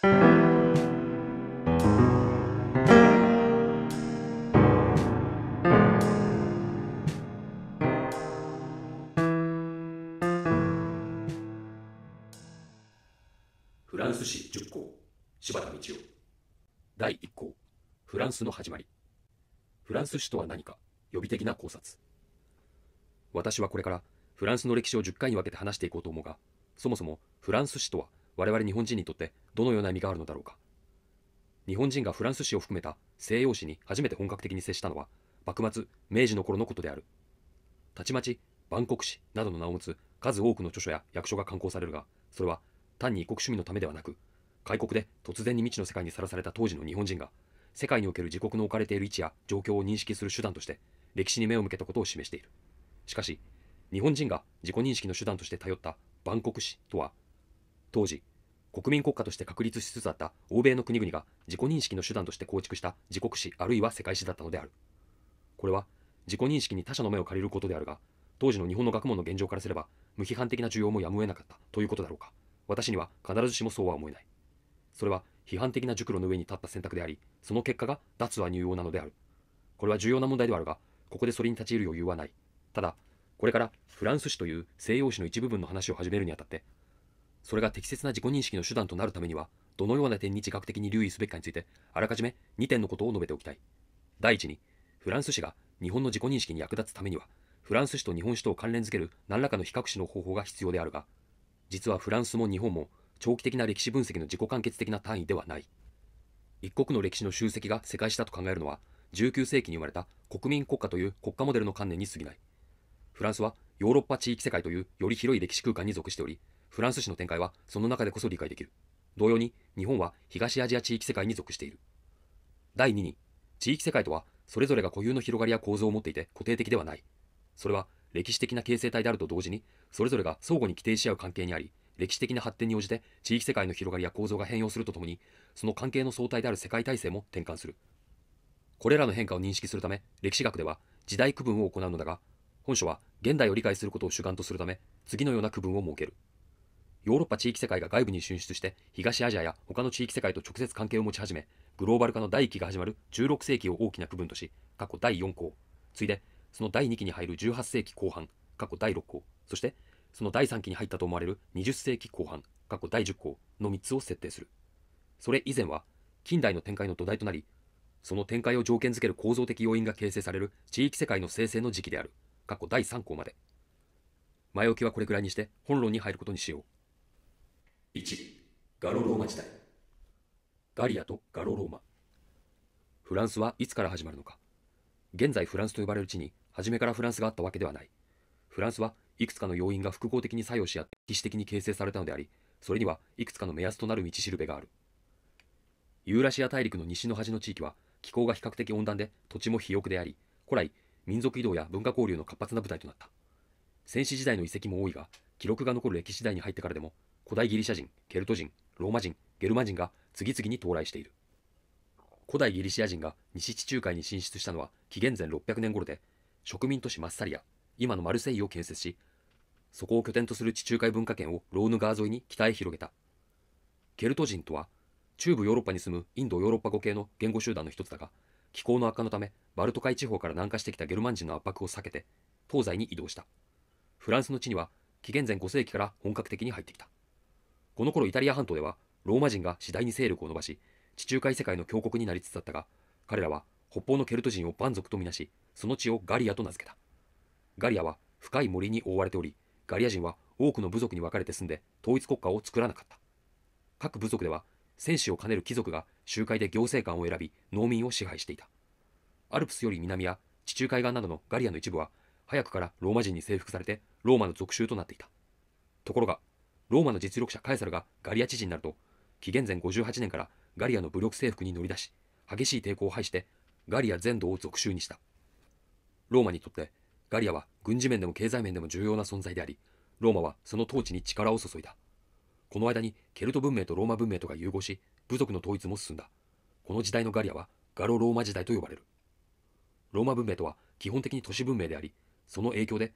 フランス史10項柴田道夫第1項フランスの始まりフランス史とは何か予備的な考察私はこれからフランスの歴史を10回に分けて話していこうと思うがそもそもフランス史とは我々日本人にとってどのような意味があるのだろうか日本人がフランス史を含めた西洋史に初めて本格的に接したのは幕末明治の頃のことであるたちまち万国史などの名を持つ数多くの著書や役所が刊行されるがそれは単に異国趣味のためではなく開国で突然に未知の世界にさらされた当時の日本人が世界における自国の置かれている位置や状況を認識する手段として歴史に目を向けたことを示しているしかし日本人が自己認識の手段として頼った万国史とは当時国民国家として確立しつつあった欧米の国々が自己認識の手段として構築した自国史あるいは世界史だったのである。これは自己認識に他者の目を借りることであるが、当時の日本の学問の現状からすれば無批判的な需要もやむを得なかったということだろうか。私には必ずしもそうは思えない。それは批判的な熟慮の上に立った選択であり、その結果が脱は入用なのである。これは重要な問題ではあるが、ここでそれに立ち入る余裕はない。ただ、これからフランス史という西洋史の一部分の話を始めるにあたって、それが適切な自己認識の手段となるためには、どのような点に自覚的に留意すべきかについて、あらかじめ2点のことを述べておきたい。第一に、フランス史が日本の自己認識に役立つためには、フランス史と日本史とを関連づける何らかの比較史の方法が必要であるが、実はフランスも日本も長期的な歴史分析の自己完結的な単位ではない。一国の歴史の集積が世界史だと考えるのは、19世紀に生まれた国民国家という国家モデルの観念に過ぎない。フランスはヨーロッパ地域世界というより広い歴史空間に属しており、フランス史の展開はその中でこそ理解できる。同様に、日本は東アジア地域世界に属している。第2に、地域世界とは、それぞれが固有の広がりや構造を持っていて固定的ではない。それは、歴史的な形成体であると同時に、それぞれが相互に規定し合う関係にあり、歴史的な発展に応じて地域世界の広がりや構造が変容するとともに、その関係の相対である世界体制も転換する。これらの変化を認識するため、歴史学では時代区分を行うのだが、本書は現代を理解することを主眼とするため、次のような区分を設ける。ヨーロッパ地域世界が外部に進出して東アジアや他の地域世界と直接関係を持ち始めグローバル化の第1期が始まる16世紀を大きな区分とし過去第4項次いでその第2期に入る18世紀後半過去第6項そしてその第3期に入ったと思われる20世紀後半過去第10項の3つを設定するそれ以前は近代の展開の土台となりその展開を条件づける構造的要因が形成される地域世界の生成の時期である過去第3項まで前置きはこれくらいにして本論に入ることにしよう1ガロローマ時代ガリアとガロローマフランスはいつから始まるのか現在フランスと呼ばれる地に初めからフランスがあったわけではないフランスはいくつかの要因が複合的に作用し合って歴史的に形成されたのでありそれにはいくつかの目安となる道しるべがあるユーラシア大陸の西の端の地域は気候が比較的温暖で土地も肥沃であり古来民族移動や文化交流の活発な舞台となった戦死時代の遺跡も多いが記録が残る歴史時代に入ってからでも古代ギリシャ人、ケルト人、ローマ人、ゲルマ人が次々に到来している。古代ギリシア人が西地中海に進出したのは紀元前600年頃で、植民都市マッサリア、今のマルセイユを建設し、そこを拠点とする地中海文化圏をローヌ川沿いに北へ広げた。ケルト人とは、中部ヨーロッパに住むインドヨーロッパ語系の言語集団の一つだが、気候の悪化のため、バルト海地方から南下してきたゲルマン人の圧迫を避けて、東西に移動した。フランスの地には、紀元前5世紀から本格的に入ってきた。この頃イタリア半島ではローマ人が次第に勢力を伸ばし地中海世界の強国になりつつあったが彼らは北方のケルト人を蛮族とみなしその地をガリアと名付けたガリアは深い森に覆われておりガリア人は多くの部族に分かれて住んで統一国家を作らなかった各部族では戦士を兼ねる貴族が集会で行政官を選び農民を支配していたアルプスより南や地中海岸などのガリアの一部は早くからローマ人に征服されてローマの属州となっていたところがローマの実力者カエサルがガリア知事になると、紀元前58年からガリアの武力征服に乗り出し、激しい抵抗を排して、ガリア全土を属州にした。ローマにとって、ガリアは軍事面でも経済面でも重要な存在であり、ローマはその統治に力を注いだ。この間にケルト文明とローマ文明とが融合し、部族の統一も進んだ。この時代のガリアはガロローマ時代と呼ばれる。ローマ文明とは基本的に都市文明であり、その影響で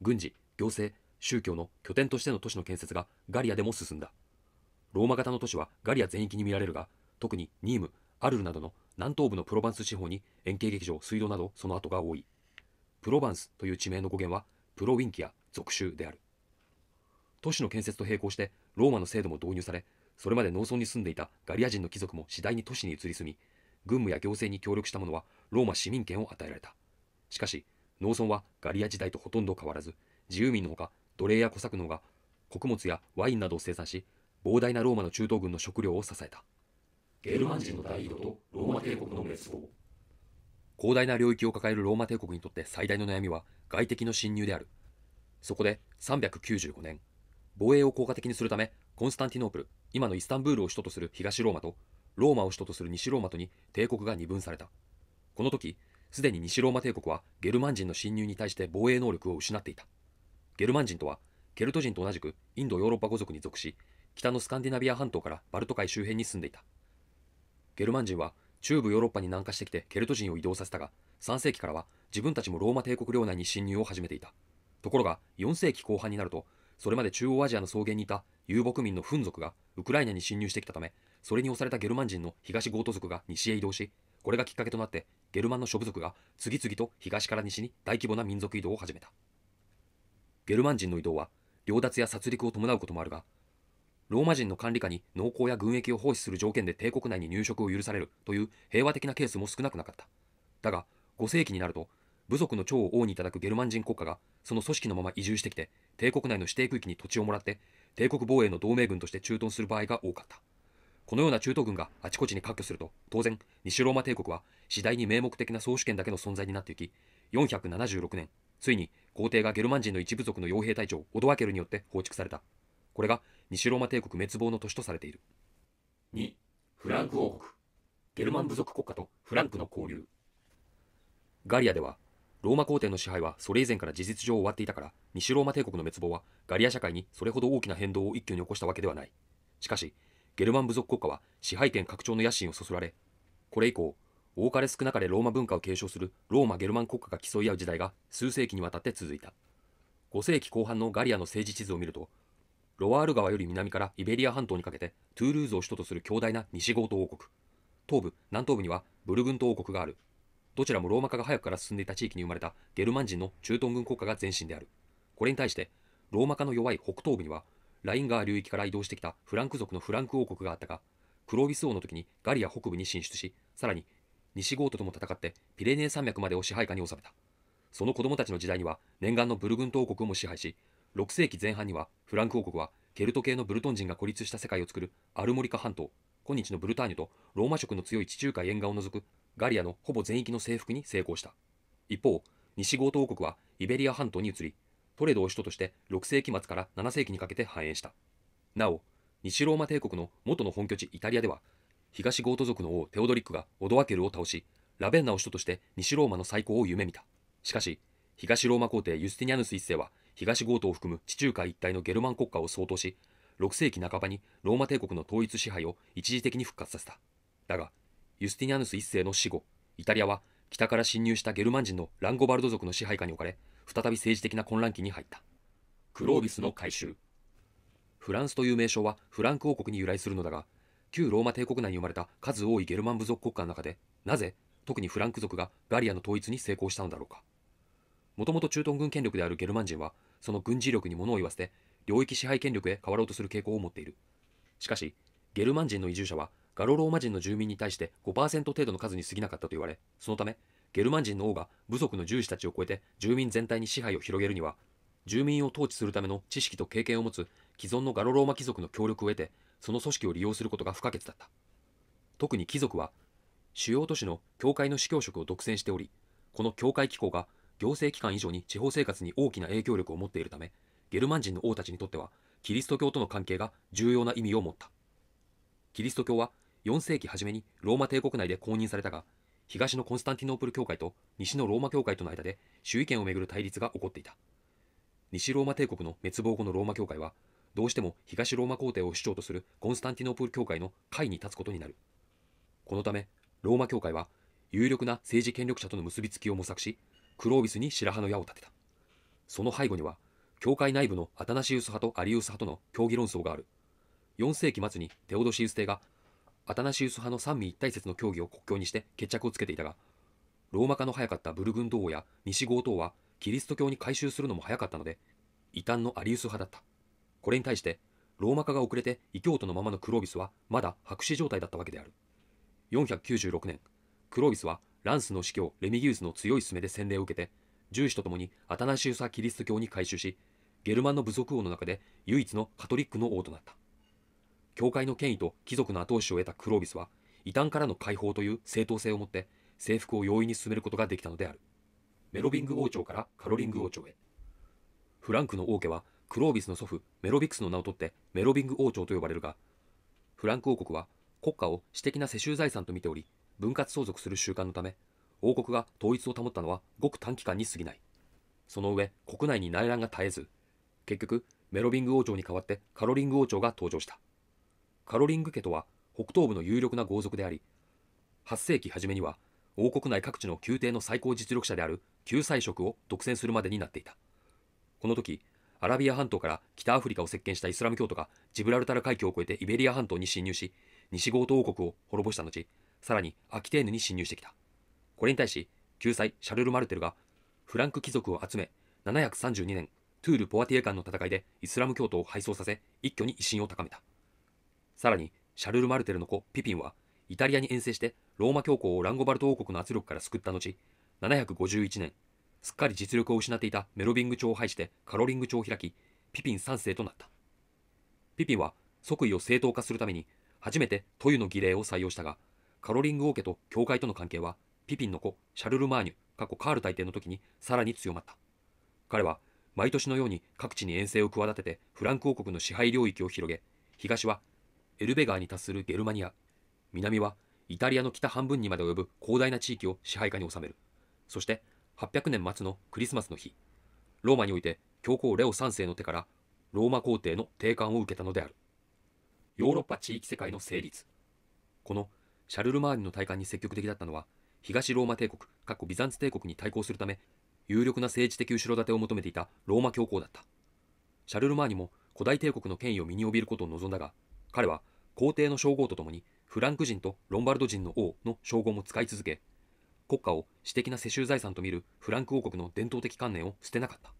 軍事、行政、宗教の拠点としての都市の建設がガリアでも進んだローマ型の都市はガリア全域に見られるが特にニームアルルなどの南東部のプロヴァンス地方に円形劇場水道などその跡が多いプロヴァンスという地名の語源はプロウィンキア属州である都市の建設と並行してローマの制度も導入されそれまで農村に住んでいたガリア人の貴族も次第に都市に移り住み軍務や行政に協力した者はローマ市民権を与えられたしかし農村はガリア時代とほとんど変わらず自由民のほか奴隷や小作農が穀物やワインなどを生産し、膨大なローマの中東軍の食料を支えた。ゲルマン人の大移動とローマ帝国の滅亡。広大な領域を抱えるローマ帝国にとって最大の悩みは外敵の侵入である。そこで395年、防衛を効果的にするため、コンスタンティノープル、今のイスタンブールを首都とする東ローマと、ローマを首都とする西ローマとに帝国が二分された。この時、すでに西ローマ帝国はゲルマン人の侵入に対して防衛能力を失っていた。ゲルマン人とは、ケルト人と同じくインドヨーロッパ語族に属し、北のスカンディナビア半島からバルト海周辺に住んでいた。ゲルマン人は中部ヨーロッパに南下してきてケルト人を移動させたが、3世紀からは自分たちもローマ帝国領内に侵入を始めていた。ところが4世紀後半になると、それまで中央アジアの草原にいた遊牧民のフン族がウクライナに侵入してきたため、それに押されたゲルマン人の東ゴート族が西へ移動し、これがきっかけとなってゲルマンの諸部族が次々と東から西に大規模な民族移動を始めた。ゲルマン人の移動は領奪や殺戮を伴うこともあるが、ローマ人の管理下に農耕や軍役を奉仕する条件で帝国内に入植を許されるという平和的なケースも少なくなかった。だが、5世紀になると、部族の長を王にいただくゲルマン人国家が、その組織のまま移住してきて、帝国内の指定区域に土地をもらって、帝国防衛の同盟軍として駐屯する場合が多かった。このような中東軍があちこちに割拠すると、当然、西ローマ帝国は次第に名目的な総主権だけの存在になっていき、476年、ついに皇帝がゲルマン人の一部族の傭兵隊長オドワケルによって放逐されたこれが西ローマ帝国滅亡の年とされている2フランク王国ゲルマン部族国家とフランクの交流ガリアではローマ皇帝の支配はそれ以前から事実上終わっていたから西ローマ帝国の滅亡はガリア社会にそれほど大きな変動を一挙に起こしたわけではないしかしゲルマン部族国家は支配権拡張の野心をそそられこれ以降多かれ少なかれローマ文化を継承するローマ・ゲルマン国家が競い合う時代が数世紀にわたって続いた。5世紀後半のガリアの政治地図を見ると、ロワール川より南からイベリア半島にかけてトゥールーズを首都とする強大な西ゴート王国、東部、南東部にはブルグント王国がある。どちらもローマ化が早くから進んでいた地域に生まれたゲルマン人の中東軍国家が前身である。これに対して、ローマ化の弱い北東部には、ライン川流域から移動してきたフランク族のフランク王国があったが、クロービス王の時にガリア北部に進出し、さらに西ゴートとも戦ってピレネー山脈までを支配下に収めた。その子供たちの時代には念願のブルグント王国も支配し、6世紀前半にはフランク王国はケルト系のブルトン人が孤立した世界を作るアルモリカ半島、今日のブルターニュとローマ色の強い地中海沿岸を除くガリアのほぼ全域の征服に成功した。一方、西ゴート王国はイベリア半島に移り、トレドを首都として6世紀末から7世紀にかけて繁栄した。なお、西ローマ帝国の元の本拠地イタリアでは東ゴート族の王テオドリックがオドワケルを倒し、ラベンナを首都として西ローマの再興を夢見た。しかし、東ローマ皇帝ユスティニアヌス一世は、東ゴートを含む地中海一帯のゲルマン国家を相当し、6世紀半ばにローマ帝国の統一支配を一時的に復活させた。だが、ユスティニアヌス一世の死後、イタリアは北から侵入したゲルマン人のランゴバルド族の支配下に置かれ、再び政治的な混乱期に入った。クロービスの改修フランスという名称はフランク王国に由来するのだが、旧ローマ帝国内に生まれた数多いゲルマン部族国家の中でなぜ特にフランク族がガリアの統一に成功したのだろうかもともと駐屯軍権力であるゲルマン人はその軍事力に物を言わせて領域支配権力へ変わろうとする傾向を持っているしかしゲルマン人の移住者はガロローマ人の住民に対して5%程度の数に過ぎなかったと言われそのためゲルマン人の王が部族の獣士たちを超えて住民全体に支配を広げるには住民を統治するための知識と経験を持つ既存のガロローマ貴族の協力を得て、その組織を利用することが不可欠だった。特に貴族は、主要都市の教会の司教職を独占しており、この教会機構が行政機関以上に地方生活に大きな影響力を持っているため、ゲルマン人の王たちにとっては、キリスト教との関係が重要な意味を持った。キリスト教は4世紀初めにローマ帝国内で公認されたが、東のコンスタンティノープル教会と西のローマ教会との間で主意権をめぐる対立が起こっていた。西ローマ帝国の滅亡後のローマ教会は、どうしても東ローマ皇帝を主張とするコンスタンティノープル教会の会に立つことになる。このため、ローマ教会は有力な政治権力者との結びつきを模索し、クロービスに白羽の矢を立てた。その背後には、教会内部のアタナシウス派とアリウス派との協議論争がある。4世紀末にテオドシウス帝がアタナシウス派の三位一体説の協議を国境にして決着をつけていたが、ローマ化の早かったブルグンド王や西郷ーはキリスト教に改宗するのも早かったので、異端のアリウス派だった。これに対してローマ化が遅れて異教徒のままのクロービスはまだ白紙状態だったわけである496年クロービスはランスの司教レミギウスの強い勧めで洗礼を受けて重視とともにアタナシウサ・キリスト教に改宗しゲルマンの部族王の中で唯一のカトリックの王となった教会の権威と貴族の後押しを得たクロービスは異端からの解放という正当性を持って征服を容易に進めることができたのであるメロビング王朝からカロリング王朝へフランクの王家はクロービスの祖父メロビクスの名を取ってメロビング王朝と呼ばれるがフランク王国は国家を私的な世襲財産と見ており分割相続する習慣のため王国が統一を保ったのはごく短期間に過ぎないその上国内に内乱が絶えず結局メロビング王朝に代わってカロリング王朝が登場したカロリング家とは北東部の有力な豪族であり8世紀初めには王国内各地の宮廷の最高実力者である救済職を独占するまでになっていたこの時アラビア半島から北アフリカを席巻したイスラム教徒がジブラルタル海峡を越えてイベリア半島に侵入し、西ゴート王国を滅ぼした後、さらにアキテーヌに侵入してきた。これに対し、救済シャルル・マルテルがフランク貴族を集め、732年、トゥール・ポワティエ間の戦いでイスラム教徒を敗走させ、一挙に威信を高めた。さらに、シャルル・マルテルの子、ピピンは、イタリアに遠征してローマ教皇をランゴバルト王国の圧力から救った後、751年、すっかり実力を失っていたメロビング帳を拝してカロリング帳を開き、ピピン3世となった。ピピンは即位を正当化するために、初めてトユの儀礼を採用したが、カロリング王家と教会との関係は、ピピンの子、シャルル・マーニュ、過去カール大帝の時にさらに強まった。彼は、毎年のように各地に遠征を企ててフランク王国の支配領域を広げ、東はエルベ川に達するゲルマニア、南はイタリアの北半分にまで及ぶ広大な地域を支配下に収める。そして800年末のクリスマスの日、ローマにおいて教皇レオ3世の手からローマ皇帝の定冠を受けたのである。ヨーロッパ地域世界の成立。このシャルル・マーニの戴冠に積極的だったのは、東ローマ帝国、かっこビザンツ帝国に対抗するため、有力な政治的後ろ盾を求めていたローマ教皇だった。シャルル・マーニも古代帝国の権威を身に帯びることを望んだが、彼は皇帝の称号とともに、フランク人とロンバルド人の王の称号も使い続け、国家を私的な世襲財産と見るフランク王国の伝統的観念を捨てなかった。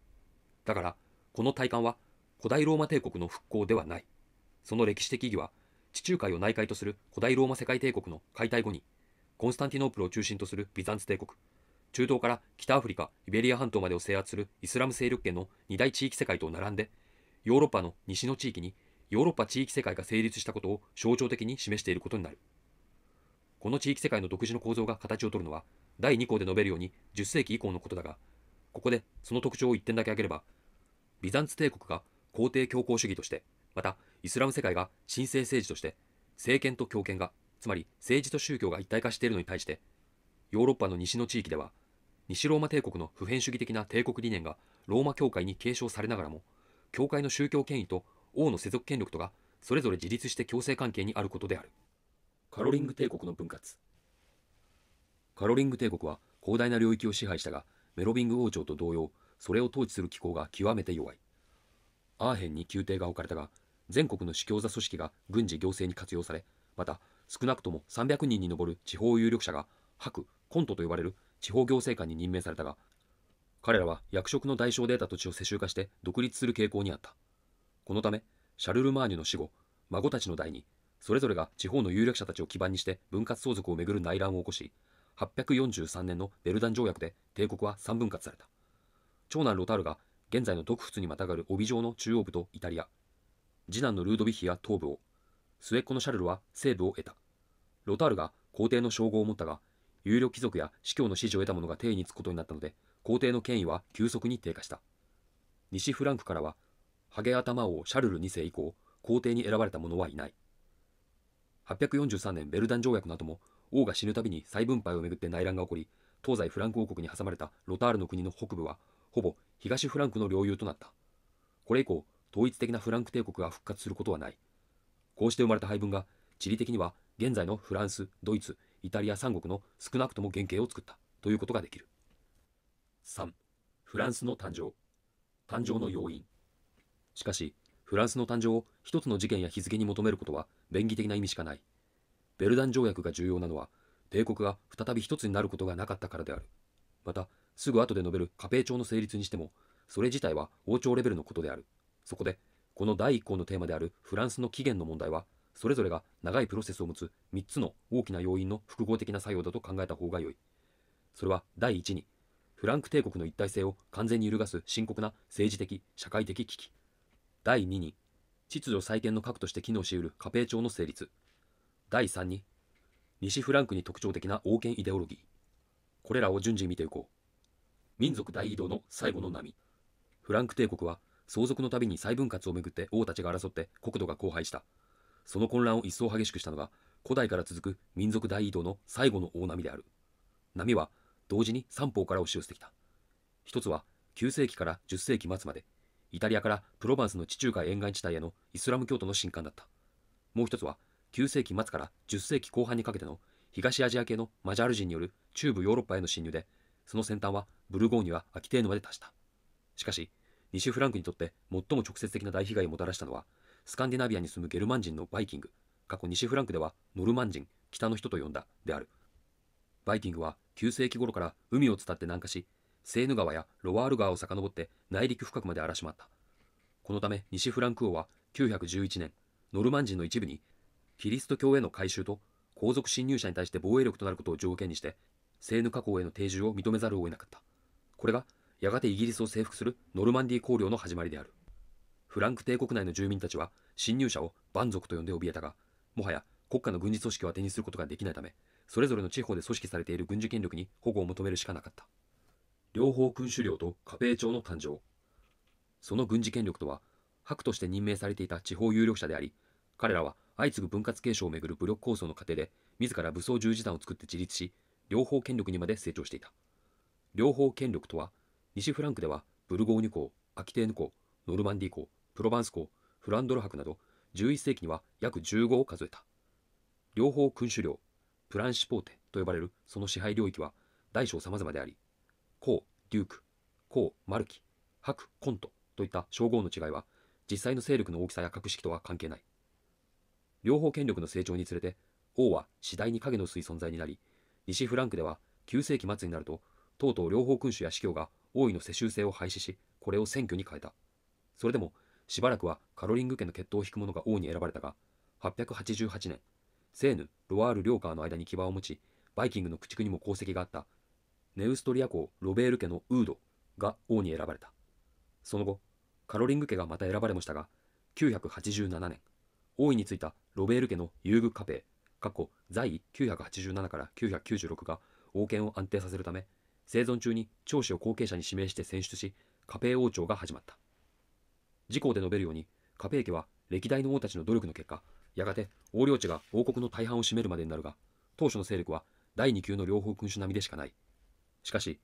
だから、この体感は古代ローマ帝国の復興ではない。その歴史的意義は、地中海を内海とする古代ローマ世界帝国の解体後に、コンスタンティノープルを中心とするビザンツ帝国、中東から北アフリカ、イベリア半島までを制圧するイスラム勢力圏の二大地域世界と並んで、ヨーロッパの西の地域にヨーロッパ地域世界が成立したことを象徴的に示していることになる。この地域世界の独自の構造が形をとるのは、第2項で述べるように10世紀以降のことだが、ここでその特徴を1点だけ挙げれば、ビザンツ帝国が皇帝強硬主義として、またイスラム世界が神聖政治として、政権と強権が、つまり政治と宗教が一体化しているのに対して、ヨーロッパの西の地域では、西ローマ帝国の普遍主義的な帝国理念がローマ教会に継承されながらも、教会の宗教権威と王の世俗権力とがそれぞれ自立して共生関係にあることである。カロリング帝国の分割カロリング帝国は広大な領域を支配したがメロビング王朝と同様それを統治する機構が極めて弱いアーヘンに宮廷が置かれたが全国の主教座組織が軍事行政に活用されまた少なくとも300人に上る地方有力者が白コントと呼ばれる地方行政官に任命されたが彼らは役職の代償で得た土地を世襲化して独立する傾向にあったこのためシャルルマーニュの死後孫たちの代にそれぞれが地方の有力者たちを基盤にして分割相続をめぐる内乱を起こし、843年のベルダン条約で帝国は3分割された。長男ロタールが現在の独仏にまたがる帯状の中央部とイタリア、次男のルードヴィヒや東部を、末っ子のシャルルは西部を得た。ロタールが皇帝の称号を持ったが、有力貴族や司教の支持を得た者が帝につくことになったので、皇帝の権威は急速に低下した。西フランクからは、ハゲ頭王シャルル2世以降、皇帝に選ばれた者はいない。843年ベルダン条約の後も王が死ぬたびに再分配をめぐって内乱が起こり東西フランク王国に挟まれたロタールの国の北部はほぼ東フランクの領有となったこれ以降統一的なフランク帝国が復活することはないこうして生まれた配分が地理的には現在のフランスドイツイタリア三国の少なくとも原型を作ったということができる3フランスの誕生誕生の要因しかしフランスの誕生を一つの事件や日付に求めることは便宜的な意味しかない。ベルダン条約が重要なのは、帝国が再び一つになることがなかったからである。また、すぐ後で述べる貨幣帳の成立にしても、それ自体は王朝レベルのことである。そこで、この第1項のテーマであるフランスの起源の問題は、それぞれが長いプロセスを持つ3つの大きな要因の複合的な作用だと考えた方が良い。それは第一に、フランク帝国の一体性を完全に揺るがす深刻な政治的、社会的危機。第2に、秩序再建の核として機能しうる家庭庁の成立。第3に、西フランクに特徴的な王権イデオロギー。これらを順次見ていこう。民族大移動の最後の波。フランク帝国は相続のたびに再分割をめぐって王たちが争って国土が荒廃した。その混乱を一層激しくしたのが古代から続く民族大移動の最後の大波である。波は同時に三方から押し寄せてきた。一つは9世紀から10世紀末までイタリアからプロヴァンスの地中海沿岸地帯へのイスラム教徒の侵犯だった。もう一つは、9世紀末から10世紀後半にかけての東アジア系のマジャール人による中部ヨーロッパへの侵入で、その先端はブルゴーニュやアキテーヌまで達した。しかし、西フランクにとって最も直接的な大被害をもたらしたのは、スカンディナビアに住むゲルマン人のバイキング、過去西フランクではノルマン人、北の人と呼んだ、である。バイキングは9世紀頃から海を伝って南下し、セーヌ川やロワール川を遡って内陸深くまで荒らしまった。このため西フランク王は911年、ノルマン人の一部に、キリスト教への改宗と皇族侵入者に対して防衛力となることを条件にして、セーヌ河口への定住を認めざるを得なかった。これが、やがてイギリスを征服するノルマンディー公領の始まりである。フランク帝国内の住民たちは、侵入者を蛮族と呼んで怯えたが、もはや国家の軍事組織を当てにすることができないため、それぞれの地方で組織されている軍事権力に保護を求めるしかなかった。両方君主領と家庭庁の誕生その軍事権力とは白として任命されていた地方有力者であり彼らは相次ぐ分割継承をめぐる武力構想の過程で自ら武装十字団を作って自立し両方権力にまで成長していた両方権力とは西フランクではブルゴーニュ公アキテーヌ公ノルマンディー公プロヴァンス公フランドル博など11世紀には約15を数えた両方君主領プランシポーテと呼ばれるその支配領域は大小様々であり公デューク、公、マルキ、ハク、コントといった称号の違いは、実際の勢力の大きさや格式とは関係ない。両方権力の成長につれて、王は次第に影の薄い存在になり、西フランクでは9世紀末になると、とうとう両方君主や司教が王位の世襲制を廃止し、これを選挙に変えた。それでも、しばらくはカロリング家の血統を引く者が王に選ばれたが、888年、セーヌ、ロワール・リョーカーの間に牙を持ち、バイキングの駆逐にも功績があったネウストリア公ロベール家のウードが王に選ばれたその後カロリング家がまた選ばれましたが987年王位についたロベール家の遊具家兵過去在位987から996が王権を安定させるため生存中に長子を後継者に指名して選出し家兵王朝が始まった事項で述べるように家兵家は歴代の王たちの努力の結果やがて横領地が王国の大半を占めるまでになるが当初の勢力は第2級の両方君主並みでしかないしかし、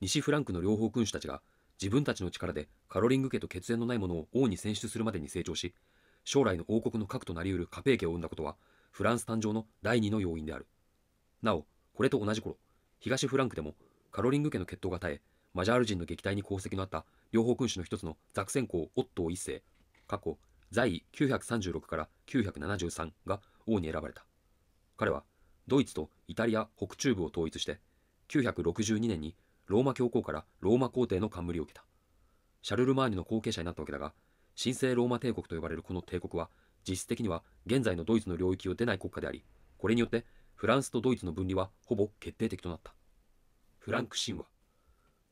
西フランクの両方君主たちが自分たちの力でカロリング家と血縁のないものを王に選出するまでに成長し、将来の王国の核となりうるカペー家を生んだことは、フランス誕生の第二の要因である。なお、これと同じ頃、東フランクでもカロリング家の血統が絶え、マジャール人の撃退に功績のあった両方君主の一つのザクセン公オットー一世、過去在位936から973が王に選ばれた。彼はドイツとイタリア北中部を統一して、962年にローマ教皇からローマ皇帝の冠を受けた。シャルル・マーニの後継者になったわけだが、神聖ローマ帝国と呼ばれるこの帝国は、実質的には現在のドイツの領域を出ない国家であり、これによってフランスとドイツの分離はほぼ決定的となった。フランク神話。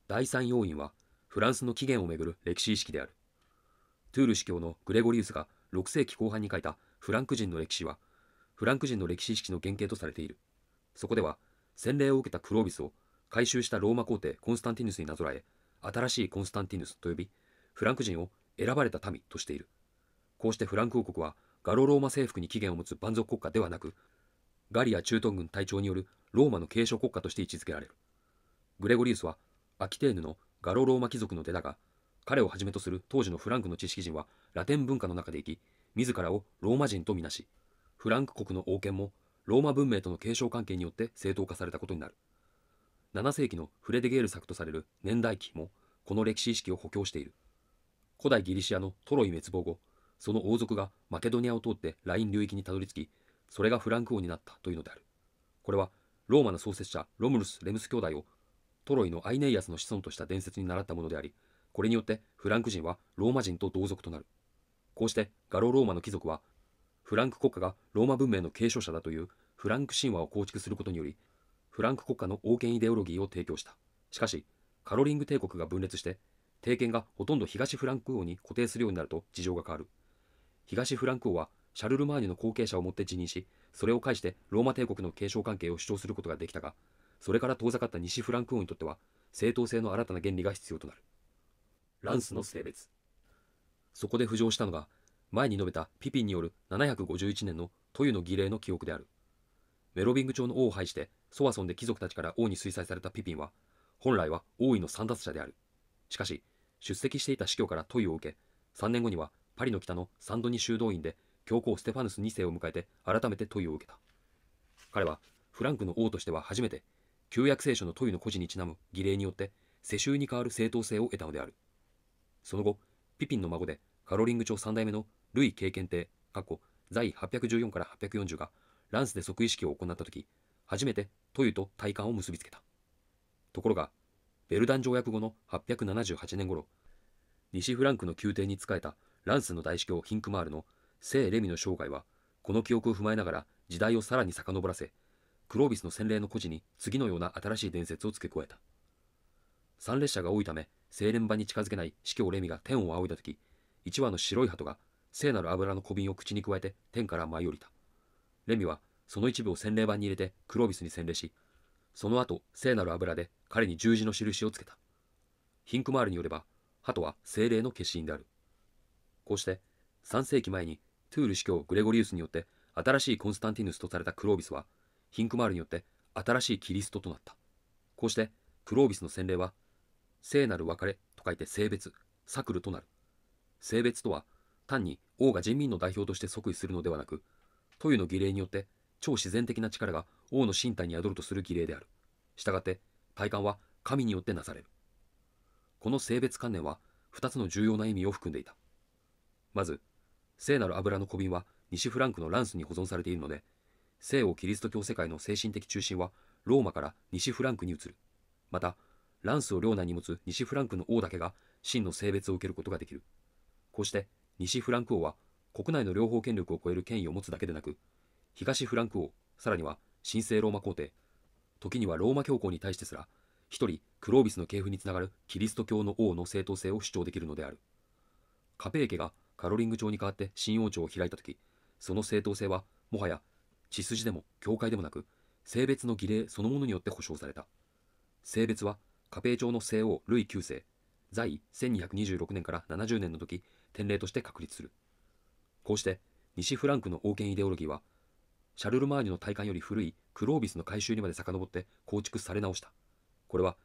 第三要因は、フランスの起源をめぐる歴史意識である。トゥール司教のグレゴリウスが6世紀後半に書いたフランク人の歴史は、フランク人の歴史意識の原型とされている。そこでは、洗礼を受けたクロービスを改宗したローマ皇帝コンスタンティヌスになぞらえ新しいコンスタンティヌスと呼びフランク人を選ばれた民としているこうしてフランク王国はガロローマ征服に起源を持つ蛮族国家ではなくガリア中東軍隊長によるローマの継承国家として位置づけられるグレゴリウスはアキテーヌのガロローマ貴族の出だが彼をはじめとする当時のフランクの知識人はラテン文化の中で生き自らをローマ人とみなしフランク国の王権もローマ文明との継承関係によって正当化されたことになる7世紀のフレデゲール作とされる年代記もこの歴史意識を補強している古代ギリシアのトロイ滅亡後その王族がマケドニアを通ってライン流域にたどり着きそれがフランク王になったというのであるこれはローマの創設者ロムルス・レムス兄弟をトロイのアイネイアスの子孫とした伝説に倣ったものでありこれによってフランク人はローマ人と同族となるこうしてガロローマの貴族はフランク国家がローマ文明の継承者だというフランク神話を構築することにより、フランク国家の王権イデオロギーを提供した。しかし、カロリング帝国が分裂して、帝権がほとんど東フランク王に固定するようになると事情が変わる。東フランク王はシャルルマーニュの後継者をもって辞任し、それを介してローマ帝国の継承関係を主張することができたが、それから遠ざかった西フランク王にとっては、正当性の新たな原理が必要となる。ランスの性別。そこで浮上したのが、前に述べたピピンによる751年のトユの儀礼の記憶である。メロビング朝の王を廃して、ソワソンで貴族たちから王に推薦されたピピンは、本来は王位の三奪者である。しかし、出席していた司教からトユを受け、3年後にはパリの北のサンドニ修道院で教皇ステファヌス2世を迎えて改めて問いを受けた。彼はフランクの王としては初めて旧約聖書の問いの故事にちなむ儀礼によって世襲に代わる正当性を得たのである。その後、ピピンの孫でカロリング朝3代目のイ経験帝、過去、在814から840が、ランスで即位式を行った時、初めてトユと体幹を結びつけた。ところが、ベルダン条約後の878年頃、西フランクの宮廷に仕えたランスの大司教ヒンクマールの聖レミの生涯は、この記憶を踏まえながら時代をさらに遡らせ、クロービスの洗礼の孤児に次のような新しい伝説を付け加えた。参列者が多いため、精錬場に近づけない司教レミが天を仰いだ時、一羽の白い鳩が聖なる油の小瓶を口に加えて天から舞い降りた。レミはその一部を洗礼板に入れてクロービスに洗礼し、その後聖なる油で彼に十字の印をつけた。ヒンクマールによれば、鳩は精霊の化身である。こうして3世紀前にトゥール司教グレゴリウスによって新しいコンスタンティヌスとされたクロービスは、ヒンクマールによって新しいキリストとなった。こうして、クロービスの洗礼は、聖なる別れと書いて性別、サクルとなる。性別とは、単に王が人民の代表として即位するのではなく、塗油の儀礼によって超自然的な力が王の身体に宿るとする儀礼である。したがって、体感は神によってなされる。この性別観念は2つの重要な意味を含んでいた。まず、聖なる油の小瓶は西フランクのランスに保存されているので、西欧キリスト教世界の精神的中心はローマから西フランクに移る。また、ランスを領内に持つ西フランクの王だけが真の性別を受けることができる。こうして、西フランク王は国内の両方権力を超える権威を持つだけでなく、東フランク王、さらには神聖ローマ皇帝、時にはローマ教皇に対してすら、一人クロービスの系譜につながるキリスト教の王の正当性を主張できるのである。カペー家がカロリング朝に代わって新王朝を開いた時、その正当性はもはや血筋でも教会でもなく、性別の儀礼そのものによって保障された。性別はカペー朝の聖王ルイ9世、在位1226年から70年の時、典礼として確立する。こうして、西フランクの王権イデオロギーは、シャルルマーニュの体感より古いクロービスの改修にまで遡って構築され直した。これは、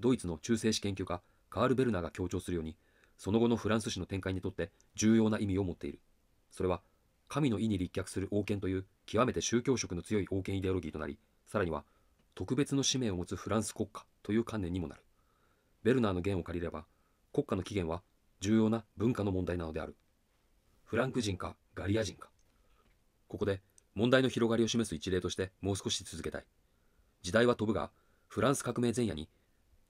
ドイツの中世史研究家、カール・ベルナーが強調するように、その後のフランス史の展開にとって重要な意味を持っている。それは、神の意に立脚する王権という極めて宗教色の強い王権イデオロギーとなり、さらには、特別の使命を持つフランス国家という観念にもなる。ベルナーの言を借りれば、国家の起源は重要な文化の問題なのである。フランク人かガリア人か。ここで問題の広がりを示す一例としてもう少し続けたい。時代は飛ぶが、フランス革命前夜に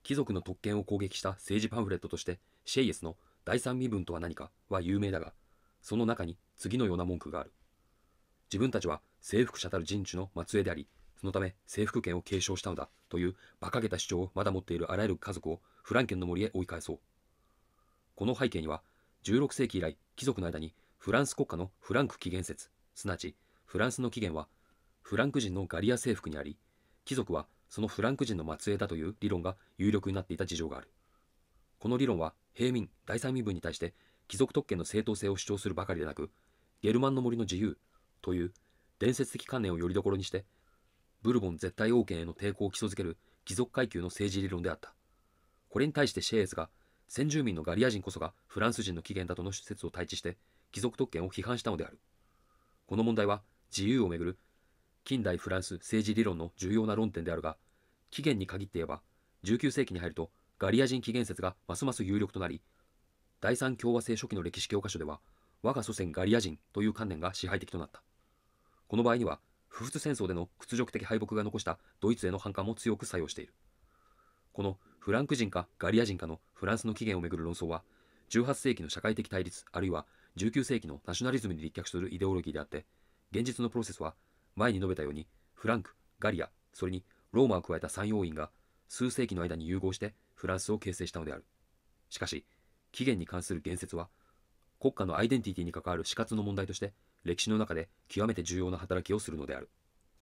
貴族の特権を攻撃した政治パンフレットとしてシェイエスの第三身分とは何かは有名だが、その中に次のような文句がある。自分たちは征服者たる人種の末裔であり、そのため征服権を継承したのだという馬鹿げた主張をまだ持っているあらゆる家族をフランケンの森へ追い返そう。この背景には、16世紀以来、貴族の間にフランス国家のフランク起源説、すなわちフランスの起源は、フランク人のガリア征服にあり、貴族はそのフランク人の末裔だという理論が有力になっていた事情がある。この理論は、平民、第三身分に対して、貴族特権の正当性を主張するばかりでなく、ゲルマンの森の自由という伝説的観念をよりどころにして、ブルボン絶対王権への抵抗を基礎づける貴族階級の政治理論であった。これに対してシェーエスが先住民のガリア人こそがフランス人の起源だとの施設を対峙して貴族特権を批判したのであるこの問題は自由をめぐる近代フランス政治理論の重要な論点であるが起源に限って言えば19世紀に入るとガリア人起源説がますます有力となり第三共和制初期の歴史教科書では我が祖先ガリア人という観念が支配的となったこの場合には不仏戦争での屈辱的敗北が残したドイツへの反感も強く作用しているこのフランク人かガリア人かのフランスの起源をめぐる論争は、18世紀の社会的対立、あるいは19世紀のナショナリズムに立脚するイデオロギーであって、現実のプロセスは、前に述べたように、フランク、ガリア、それにローマを加えた3要因が、数世紀の間に融合してフランスを形成したのである。しかし、起源に関する言説は、国家のアイデンティティに関わる死活の問題として、歴史の中で極めて重要な働きをするのである。